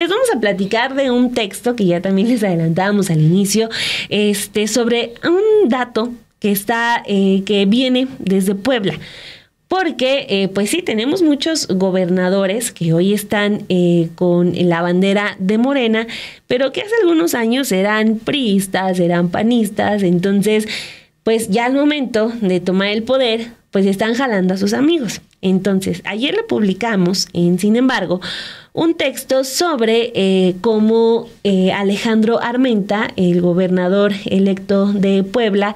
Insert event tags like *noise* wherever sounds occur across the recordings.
Les vamos a platicar de un texto que ya también les adelantábamos al inicio, este, sobre un dato que está, eh, que viene desde Puebla. Porque, eh, pues sí, tenemos muchos gobernadores que hoy están eh, con la bandera de Morena, pero que hace algunos años eran priistas, eran panistas, entonces, pues ya al momento de tomar el poder, pues están jalando a sus amigos. Entonces, ayer le publicamos, en, sin embargo, un texto sobre eh, cómo eh, Alejandro Armenta, el gobernador electo de Puebla,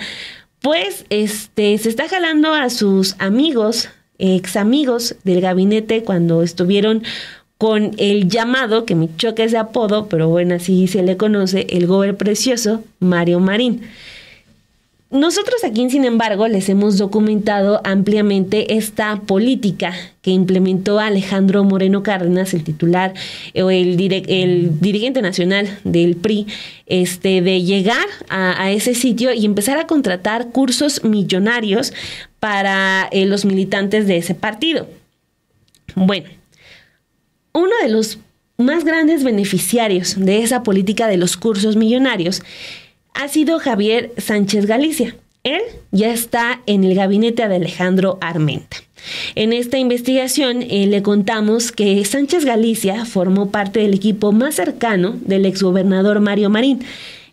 pues este, se está jalando a sus amigos, ex amigos del gabinete cuando estuvieron con el llamado, que me choca ese apodo, pero bueno, así se le conoce, el gober precioso, Mario Marín. Nosotros aquí, sin embargo, les hemos documentado ampliamente esta política que implementó Alejandro Moreno Cárdenas, el titular eh, o el, dirigente nacional del PRI, este, de llegar a, ese sitio y empezar a contratar cursos millonarios para eh, los militantes de ese partido. Bueno, uno de los más grandes beneficiarios de esa política de los cursos millonarios ha sido Javier Sánchez Galicia. Él ya está en el gabinete de Alejandro Armenta. En esta investigación eh, le contamos que Sánchez Galicia formó parte del equipo más cercano del exgobernador Mario Marín,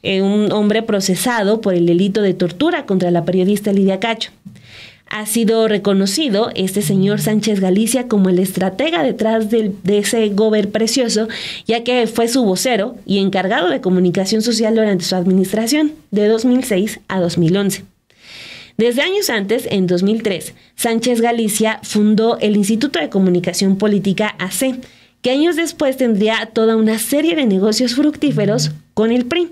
eh, un hombre procesado por el delito de tortura contra la periodista Lidia Cacho ha sido reconocido este señor Sánchez Galicia como el estratega detrás de ese gober precioso, ya que fue su vocero y encargado de comunicación social durante su administración de 2006 a 2011. Desde años antes, en 2003, Sánchez Galicia fundó el Instituto de Comunicación Política AC, que años después tendría toda una serie de negocios fructíferos con el PRI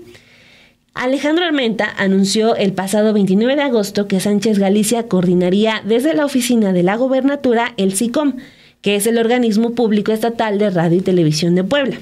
Alejandro Armenta anunció el pasado 29 de agosto que Sánchez Galicia coordinaría desde la oficina de la gobernatura el SICOM, que es el organismo público estatal de radio y televisión de Puebla.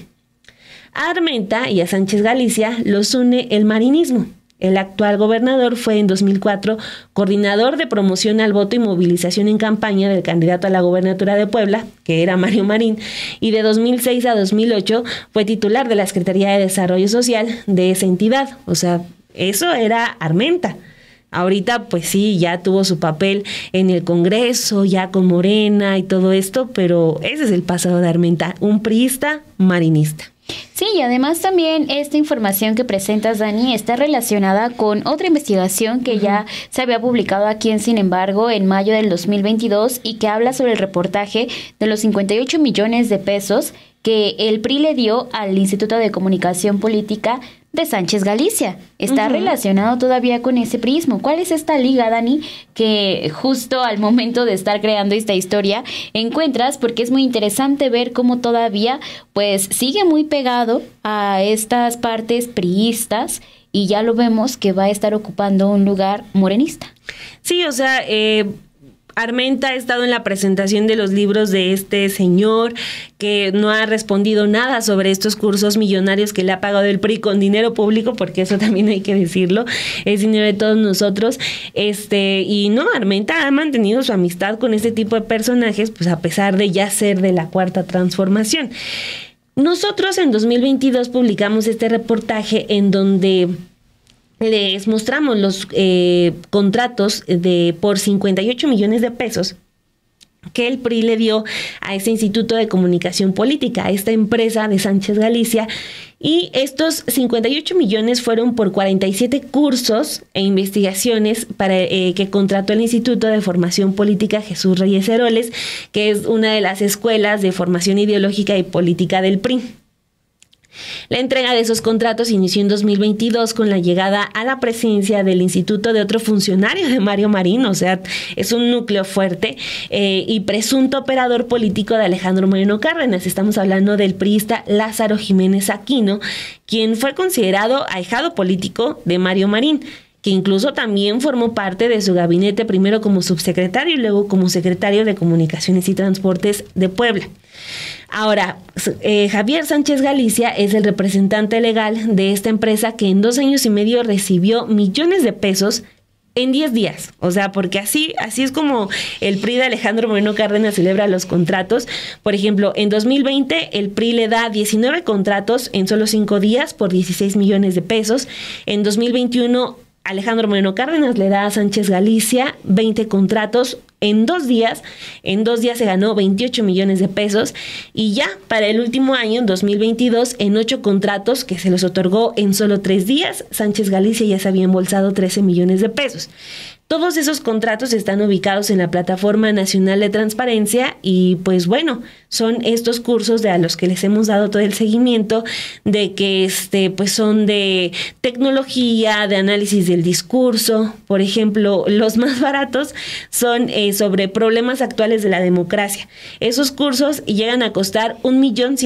A Armenta y a Sánchez Galicia los une el marinismo. El actual gobernador fue en 2004 coordinador de promoción al voto y movilización en campaña del candidato a la gobernatura de Puebla, que era Mario Marín, y de 2006 a 2008 fue titular de la Secretaría de Desarrollo Social de esa entidad. O sea, eso era Armenta. Ahorita, pues sí, ya tuvo su papel en el Congreso, ya con Morena y todo esto, pero ese es el pasado de Armenta, un priista marinista. Sí, y además también esta información que presentas, Dani, está relacionada con otra investigación que ya se había publicado aquí en Sin embargo en mayo del 2022 y que habla sobre el reportaje de los 58 millones de pesos que el PRI le dio al Instituto de Comunicación Política Sánchez Galicia. Está relacionado todavía con ese prismo. ¿Cuál es esta liga, Dani, que justo al momento de estar creando esta historia encuentras? Porque es muy interesante ver cómo todavía pues sigue muy pegado a estas partes priistas y ya lo vemos que va a estar ocupando un lugar morenista. Sí, o sea, eh, Armenta ha estado en la presentación de los libros de este señor que no ha respondido nada sobre estos cursos millonarios que le ha pagado el PRI con dinero público, porque eso también hay que decirlo, es dinero de todos nosotros. Este, y no, Armenta ha mantenido su amistad con este tipo de personajes, pues a pesar de ya ser de la cuarta transformación. Nosotros en 2022 publicamos este reportaje en donde les mostramos los eh, contratos de por 58 millones de pesos que el PRI le dio a ese Instituto de Comunicación Política, a esta empresa de Sánchez Galicia. Y estos 58 millones fueron por 47 cursos e investigaciones para, eh, que contrató el Instituto de Formación Política Jesús Reyes Heroles, que es una de las escuelas de formación ideológica y política del PRI. La entrega de esos contratos inició en 2022 con la llegada a la presencia del instituto de otro funcionario de Mario Marín, o sea, es un núcleo fuerte eh, y presunto operador político de Alejandro Moreno Cárdenas. Estamos hablando del priista Lázaro Jiménez Aquino, quien fue considerado ahijado político de Mario Marín que incluso también formó parte de su gabinete, primero como subsecretario y luego como secretario de Comunicaciones y Transportes de Puebla. Ahora, eh, Javier Sánchez Galicia es el representante legal de esta empresa que en dos años y medio recibió millones de pesos en diez días. O sea, porque así, así es como el PRI de Alejandro Moreno Cárdenas celebra los contratos. Por ejemplo, en 2020 el PRI le da 19 contratos en solo cinco días por 16 millones de pesos. En 2021 Alejandro Moreno Cárdenas le da a Sánchez Galicia 20 contratos en dos días. En dos días se ganó 28 millones de pesos y ya para el último año, en 2022, en ocho contratos que se los otorgó en solo tres días, Sánchez Galicia ya se había embolsado 13 millones de pesos. Todos esos contratos están ubicados en la Plataforma Nacional de Transparencia y pues bueno, son estos cursos de a los que les hemos dado todo el seguimiento de que este pues son de tecnología, de análisis del discurso, por ejemplo, los *laughs* más baratos son eh, sobre problemas actuales de la democracia. Esos cursos llegan a costar un millón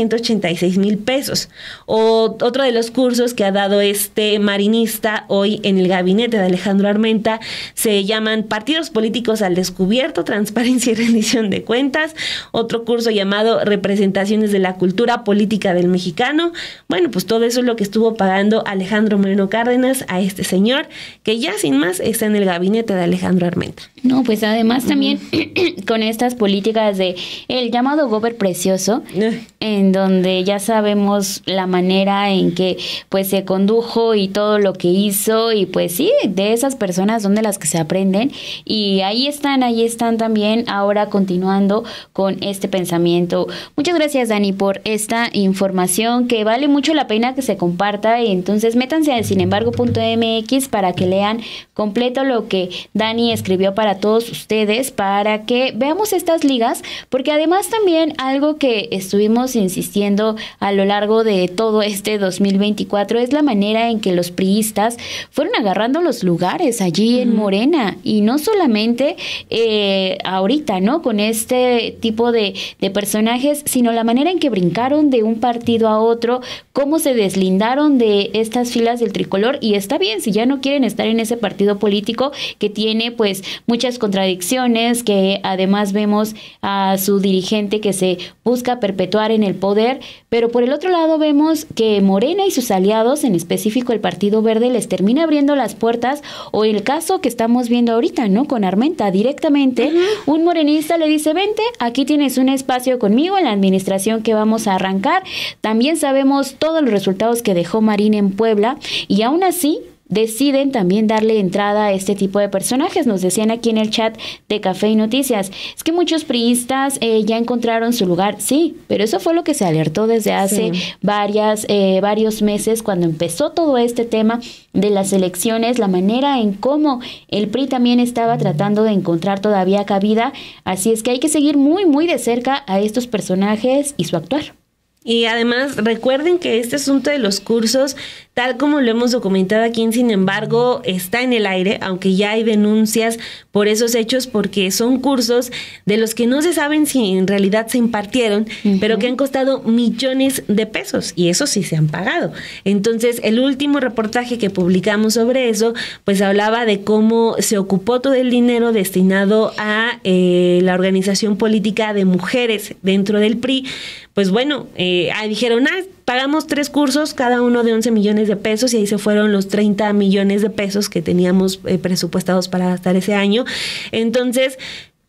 mil pesos. O otro de los cursos que ha dado este marinista hoy en el gabinete de Alejandro Armenta se llaman Partidos Políticos al Descubierto, Transparencia y Rendición de Cuentas, otro curso llamado Representaciones de la Cultura Política del Mexicano. Bueno, pues todo eso es lo que estuvo pagando Alejandro Moreno Cárdenas a este señor, que ya sin más está en el gabinete de Alejandro Armenta. No, pues además también *clears throat* con estas políticas de el llamado gober precioso, eh. en donde ya sabemos la manera en que pues se condujo y todo lo que hizo y pues sí, de esas personas son de las que se aprenden. Y ahí están, ahí están también ahora continuando con este pensamiento. Muchas gracias Dani por esta información que vale mucho la pena que se comparta. Entonces métanse a sinembargo.mx para que lean completo lo que Dani escribió para todos ustedes, para que veamos estas ligas, porque además también algo que estuvimos insistiendo a lo largo de todo este 2024 es la manera en que los priistas fueron agarrando los lugares allí en Morena y no solamente eh, ahorita, ¿no? Con este tipo de, de, personajes, sino la manera en que brincaron de un partido a otro, cómo se deslindaron de estas filas del tricolor y está bien si ya no quieren estar en ese partido político que tiene pues muchas contradicciones, que además vemos a su dirigente que se busca perpetuar en el poder, pero por el otro lado vemos que Morena y sus aliados, en específico el Partido Verde, les termina abriendo las puertas o el caso que estamos viendo ahorita, ¿no? Con Armenta directamente, un morenista le dice, vente, aquí tienes un espacio conmigo en la administración que vamos a arrancar. También sabemos todos los resultados que dejó Marín en Puebla y aún así deciden también darle entrada a este tipo de personajes. Nos decían aquí en el chat de Café y Noticias, es que muchos priistas eh, ya encontraron su lugar, sí, pero eso fue lo que se alertó desde hace varias, eh, varios meses cuando empezó todo este tema de las elecciones, la manera en cómo el PRI también estaba tratando de encontrar todavía cabida, así es que hay que seguir muy, muy de cerca a estos personajes y su actuar. Y además recuerden que este asunto de los cursos tal como lo hemos documentado aquí, sin embargo, está en el aire, aunque ya hay denuncias por esos hechos, porque son cursos de los que no se saben si en realidad se impartieron, pero que han costado millones de pesos, y eso sí se han pagado. Entonces, el último reportaje que publicamos sobre eso, pues hablaba de cómo se ocupó todo el dinero destinado a eh, la organización política de mujeres dentro del PRI. Pues bueno, eh, ahí dijeron, ah, Pagamos tres cursos, cada uno de 11 millones de pesos, y ahí se fueron los 30 millones de pesos que teníamos eh, presupuestados para gastar ese año. Entonces,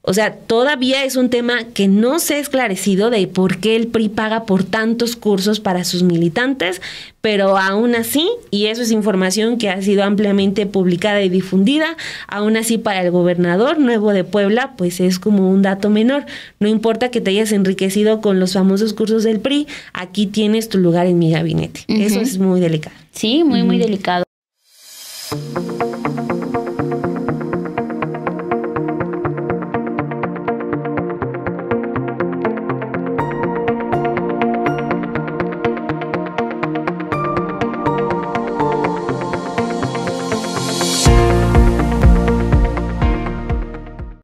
o sea, todavía es un tema que no se ha esclarecido de por qué el PRI paga por tantos cursos para sus militantes, pero aún así, y eso es información que ha sido ampliamente publicada y difundida, aún así para el gobernador nuevo de Puebla, pues es como un dato menor. No importa que te hayas enriquecido con los famosos cursos del PRI, aquí tienes tu lugar en mi gabinete. Eso es muy delicado. Sí, muy, muy delicado.